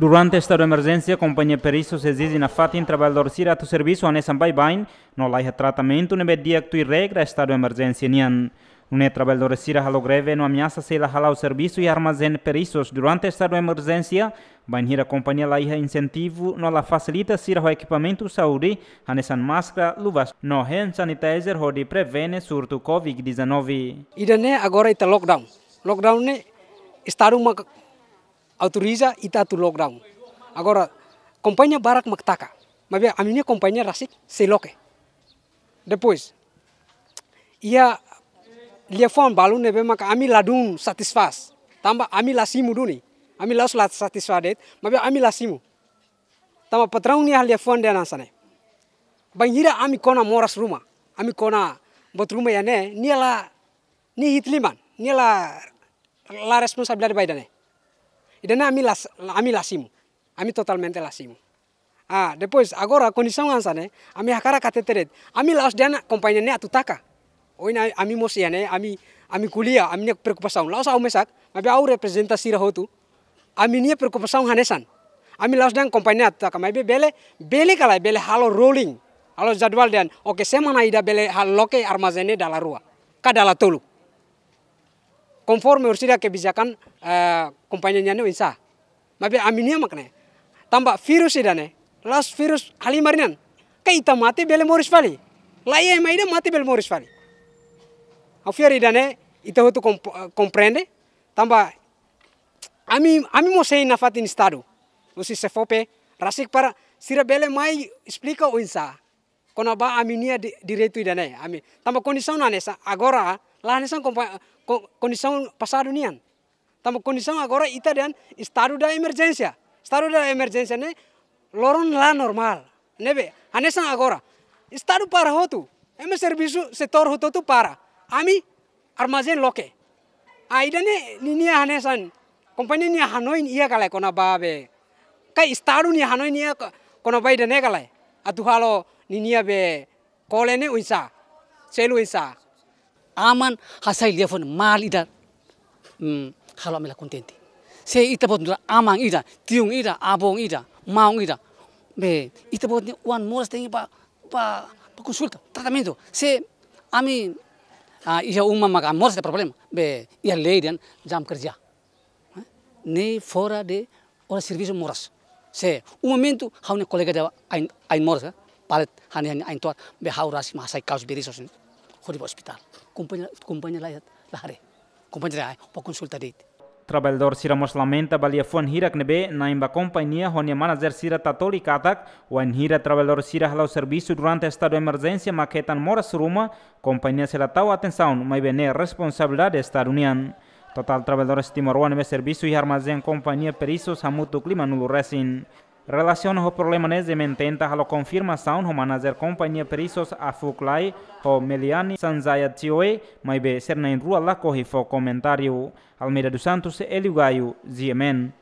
Durante esta emergência, a Companhia Periços exige na fatin trabalhador sira tu serviço ane sambai bain, no laiha tratamento no media que tu regra estado emergência nian. Une trabalhador sira halo greve no ameaça se ila o serviço e armazém periços durante estado emergência, bain a companhia laiha incentivo no la facilita sira o equipamento saúde, a san máscara, luvas, no hand sanitizer hodi prevene surto COVID-19. Idane agora está lockdown. Lockdown ne estado uma autoriza ita tu lockdown. Agora, kompanya barak maktaka. Mabe aminya minha companhia rasik se Depois, ia lia fon balu nebe maka ami ladun satisfas. Tamba ami lasimu duni. Ami las lat satisfadet, Mabe ami lasimu. Tamba patrão ni lia fon dena sane. Bangira ami kona moras rumah. Ami kona bot rumah ya ne, nia la ni hitliman, nia la la baidane idana ami las ami lasimu ami totalmente lasimu ah depois agora condição ansa sana, ami hakara kateteret ami las dana kompanya ne atutaka oina ami mosia ne ami ami kuliah ami ne preocupação laos au mesak mabe au representasi rahotu ami ne preocupação hanesan ami laos dan kompanya atutaka mabe bele bele kala bele halo rolling halo jadwal dan oke semana ida bele loke armazene dalarua kadala tolu konform ursida kebijakan uh, eh, kompanyanya ni insa mabe aminia makne tambah virus idane las virus halimarinan kaita mati bele moris fali laia maida mati bele moris fali afiar idane ita hotu comprende eh, Tambah ami ami mo sei nafatin fatin usi sefope rasik para sira bele mai explica o insa kono ba aminia di diretu idane ya, ami tamo kondisau na nesa agora la nesa kompa kondisau pasar dunia tamo kondisau agora ita dan staru da emergensia staru da emergensia ne loron la normal nebe hanesa agora staru para hotu eme servisu setor hotu tu para ami armazen loke aidane ninia hanesa kompanya ni hanoin iya kalai kona be. kai staru ni hanoin iya kona bai dane kalai adu halo ninia be kolene uinsa selu uinsa aman hasai fon mal ida hmm, halo amela kontenti se ita pot amang ida tiung ida abong ida maung ida be ita pot ni uan moras tengi pa pa pa consulta tratamento se ami uh, iya umma maka moras de problema be iya leidan jam kerja ne fora de ora serviço moras se un momento ha un colega de ain ain morza palet hani hani ain tor be hau rasi mahasai kaus beri sosin hori hospital companhia companhia lá lahare companhia lá para consulta deit trabalhador sira moslamenta balia fon hirak nebe na imba companhia honia manager sira tatoli katak wan hira trabalhador sira halau serviço durante estado de emergência maquetan mora suruma companhia sira tau atenção mas bene responsabilidade estar união Total trabalhadores Timor One servicio y armazén companhia Perisos a clima nulo recién. Relaciones o problema de mententa a confirma de manager companhia Perisos a Fuklai, o Meliani Sanzaya Tioe, maybe be ser na rua Lakohi fo comentario Almeida dos Santos, Elio Gaio, Ziemen.